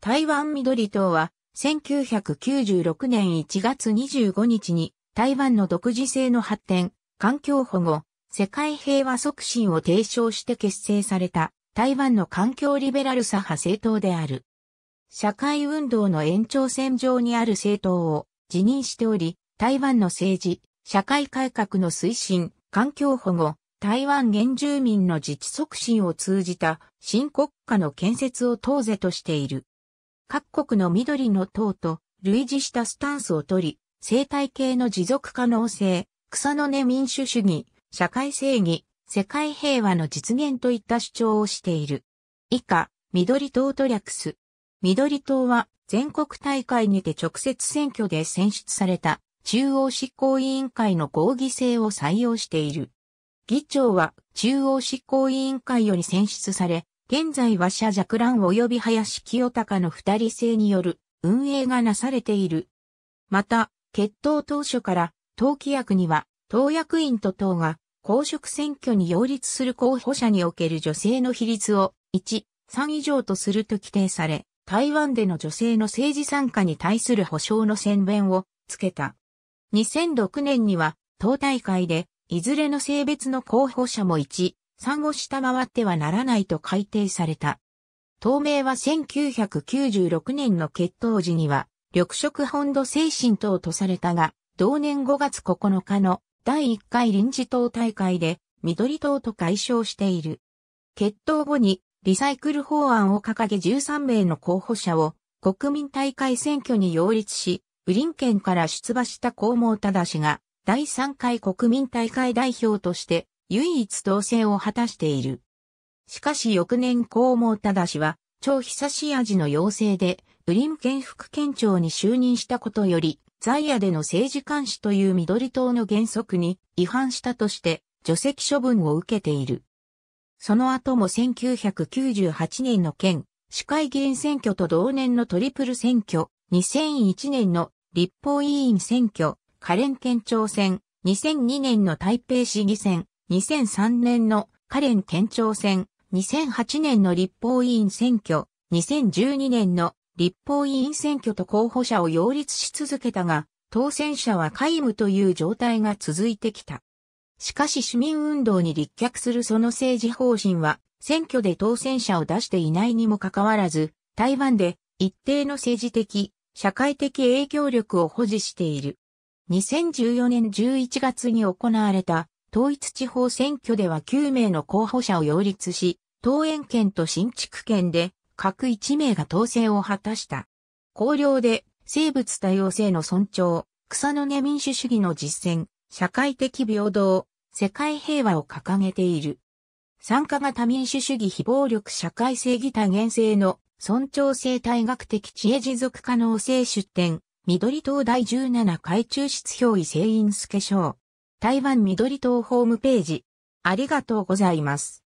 台湾緑党は、1996年1月25日に、台湾の独自性の発展、環境保護、世界平和促進を提唱して結成された、台湾の環境リベラル左派政党である。社会運動の延長線上にある政党を辞任しており、台湾の政治、社会改革の推進、環境保護、台湾原住民の自治促進を通じた新国家の建設を当然としている。各国の緑の党と類似したスタンスをとり、生態系の持続可能性、草の根民主主義、社会正義、世界平和の実現といった主張をしている。以下、緑党と略す。緑党は全国大会にて直接選挙で選出された中央執行委員会の合議制を採用している。議長は中央執行委員会より選出され、現在は社弱ン及び林清隆の二人制による運営がなされている。また、決闘当初から党規約には党役員と党が公職選挙に擁立する候補者における女性の比率を1、3以上とすると規定され、台湾での女性の政治参加に対する保障の宣弁をつけた。2006年には党大会でいずれの性別の候補者も1、産を下回ってはならないと改定された。当名は1996年の決闘時には、緑色本土精神党とされたが、同年5月9日の第1回臨時党大会で、緑党と解消している。決闘後に、リサイクル法案を掲げ13名の候補者を、国民大会選挙に擁立し、ウリン県から出馬した公毛忠氏が、第3回国民大会代表として唯一当選を果たしている。しかし翌年皇ただ氏は、超久し味の要請で、ウリム県副県庁に就任したことより、在野での政治監視という緑党の原則に違反したとして、除籍処分を受けている。その後も1998年の県、市会議員選挙と同年のトリプル選挙、2001年の立法委員選挙、可憐県庁選、2002年の台北市議選、2003年のカレン県庁選、2008年の立法委員選挙、2012年の立法委員選挙と候補者を擁立し続けたが、当選者は皆無という状態が続いてきた。しかし市民運動に立脚するその政治方針は、選挙で当選者を出していないにもかかわらず、台湾で一定の政治的、社会的影響力を保持している。2014年11月に行われた統一地方選挙では9名の候補者を擁立し、桃園県と新築県で各1名が当選を果たした。広陵で生物多様性の尊重、草の根民主主義の実践、社会的平等、世界平和を掲げている。参加型民主主義非暴力社会正義多元性の尊重性対学的知恵持続可能性出展、緑東大17海中室表意聖員助賞。台湾緑党ホームページ。ありがとうございます。